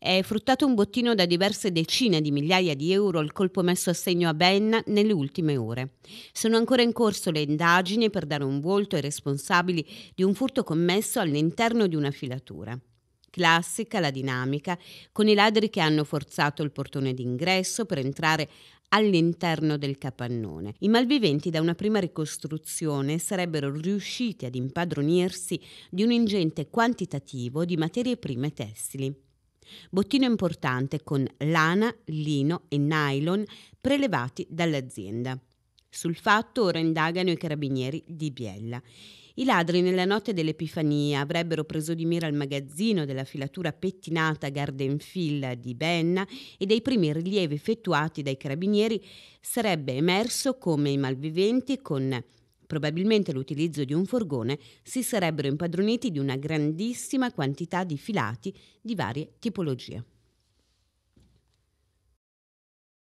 È fruttato un bottino da diverse decine di migliaia di euro il colpo messo a segno a Ben nelle ultime ore. Sono ancora in corso le indagini per dare un volto ai responsabili di un furto commesso all'interno di una filatura. Classica la dinamica, con i ladri che hanno forzato il portone d'ingresso per entrare all'interno del capannone. I malviventi da una prima ricostruzione sarebbero riusciti ad impadronirsi di un ingente quantitativo di materie prime tessili. Bottino importante con lana, lino e nylon prelevati dall'azienda. Sul fatto ora indagano i carabinieri di Biella. I ladri nella notte dell'Epifania avrebbero preso di mira il magazzino della filatura pettinata Garden Fill di Benna e dai primi rilievi effettuati dai carabinieri sarebbe emerso come i malviventi con Probabilmente l'utilizzo di un forgone, si sarebbero impadroniti di una grandissima quantità di filati di varie tipologie.